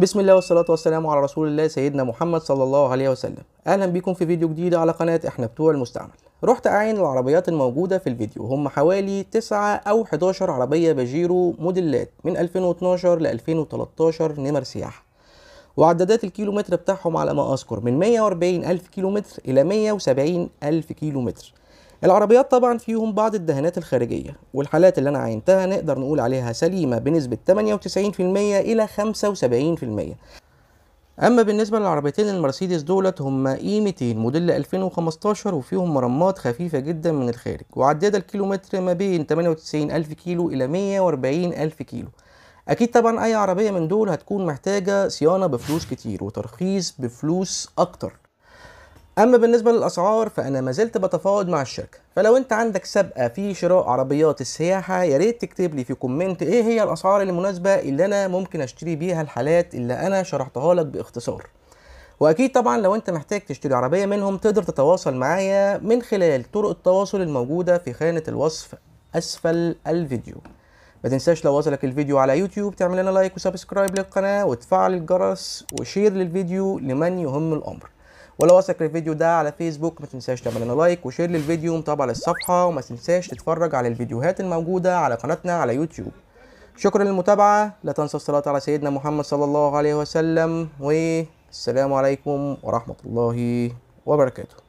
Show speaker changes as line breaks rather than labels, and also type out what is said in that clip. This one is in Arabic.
بسم الله والصلاة والسلام على رسول الله سيدنا محمد صلى الله عليه وسلم أهلا بكم في فيديو جديد على قناة إحنا بتوع المستعمل رحت أعاين العربيات الموجودة في الفيديو هم حوالي 9 أو 11 عربية باجيرو موديلات من 2012 ل 2013 نمر سياحة وعددات الكيلومتر بتاعهم على ما أذكر من 140 ألف كيلومتر إلى 170 ألف كيلومتر العربيات طبعا فيهم بعض الدهانات الخارجية والحالات اللي أنا عينتها نقدر نقول عليها سليمة بنسبة 98% إلى 75% أما بالنسبة للعربيتين المرسيدس دولت هما إي 200 موديل 2015 وفيهم مرمات خفيفة جدا من الخارج وعدادة الكيلومتر ما بين 98 ألف كيلو إلى 140 ألف كيلو اكيد طبعا اي عربيه من دول هتكون محتاجه صيانه بفلوس كتير وترخيص بفلوس اكتر اما بالنسبه للاسعار فانا ما زلت بتفاوض مع الشركه فلو انت عندك سابقه في شراء عربيات السياحه يا ريت تكتب لي في كومنت ايه هي الاسعار المناسبه اللي انا ممكن اشتري بيها الحالات اللي انا شرحتها لك باختصار واكيد طبعا لو انت محتاج تشتري عربيه منهم تقدر تتواصل معايا من خلال طرق التواصل الموجوده في خانه الوصف اسفل الفيديو ما تنساش لو وصلك الفيديو على يوتيوب تعمل لنا لايك وسبسكرايب للقناه وتفعل الجرس وشير للفيديو لمن يهم الامر ولو وصلك الفيديو ده على فيسبوك ما تنساش تعمل لنا لايك وشير للفيديو ومتابعه للصفحه وما تنساش تتفرج على الفيديوهات الموجوده على قناتنا على يوتيوب شكرا للمتابعه لا تنسى الصلاه على سيدنا محمد صلى الله عليه وسلم والسلام عليكم ورحمه الله وبركاته